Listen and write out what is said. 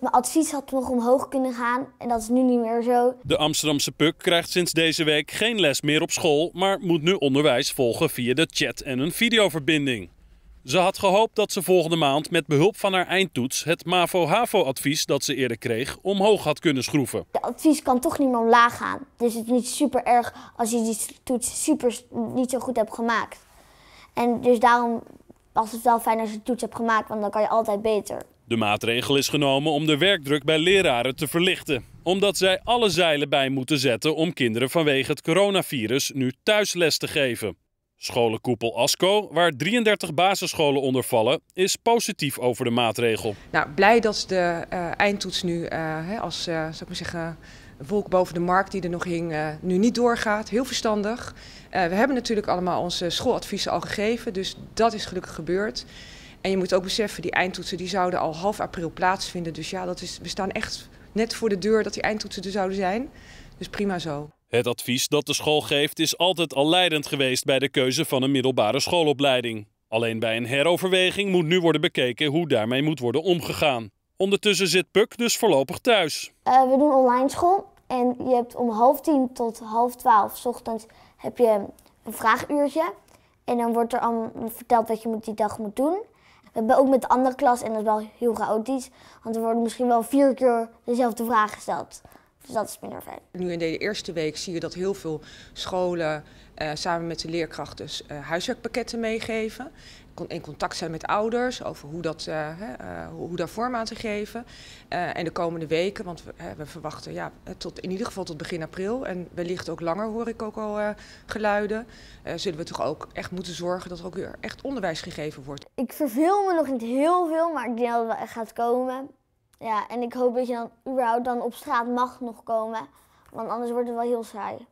Mijn advies had nog omhoog kunnen gaan en dat is nu niet meer zo. De Amsterdamse Puk krijgt sinds deze week geen les meer op school, maar moet nu onderwijs volgen via de chat en een videoverbinding. Ze had gehoopt dat ze volgende maand met behulp van haar eindtoets het MAVO-HAVO-advies dat ze eerder kreeg omhoog had kunnen schroeven. Het advies kan toch niet meer omlaag gaan, dus het is niet super erg als je die toets super niet zo goed hebt gemaakt. En dus daarom was het wel fijn als je de toets hebt gemaakt, want dan kan je altijd beter. De maatregel is genomen om de werkdruk bij leraren te verlichten, omdat zij alle zeilen bij moeten zetten om kinderen vanwege het coronavirus nu thuisles te geven. Scholenkoepel ASCO, waar 33 basisscholen onder vallen, is positief over de maatregel. Nou, blij dat de eh, eindtoets nu eh, als uh, zou ik maar zeggen, wolk boven de markt die er nog hing, nu niet doorgaat. Heel verstandig. we hebben natuurlijk allemaal onze schooladviezen al gegeven, dus dat is gelukkig gebeurd. En je moet ook beseffen, die eindtoetsen die zouden al half april plaatsvinden. Dus ja, dat is, we staan echt net voor de deur dat die eindtoetsen er zouden zijn. Dus prima zo. Het advies dat de school geeft is altijd al leidend geweest bij de keuze van een middelbare schoolopleiding. Alleen bij een heroverweging moet nu worden bekeken hoe daarmee moet worden omgegaan. Ondertussen zit Puk dus voorlopig thuis. Eh, we doen online school en je hebt om half tien tot half twaalf ochtends heb je een vraaguurtje. En dan wordt er allemaal verteld wat je die dag moet doen hebben ook met de andere klas en dat is wel heel chaotisch. Want er worden misschien wel vier keer dezelfde vraag gesteld. Dus dat is minder fijn. Nu in de eerste week zie je dat heel veel scholen eh, samen met de leerkrachten dus, eh, huiswerkpakketten meegeven. In contact zijn met ouders over hoe, dat, eh, hoe, hoe daar vorm aan te geven. en de komende weken, want we, we, verwachten ja, tot, in ieder geval tot begin april en wellicht ook langer hoor ik ook al geluiden. zullen we toch ook echt moeten zorgen dat er ook weer echt onderwijs gegeven wordt. Ik verveel me nog niet heel veel, maar ik denk dat het gaat komen. Ja, en ik hoop dat je dan überhaupt dan op straat mag nog komen. Want anders wordt het wel heel saai.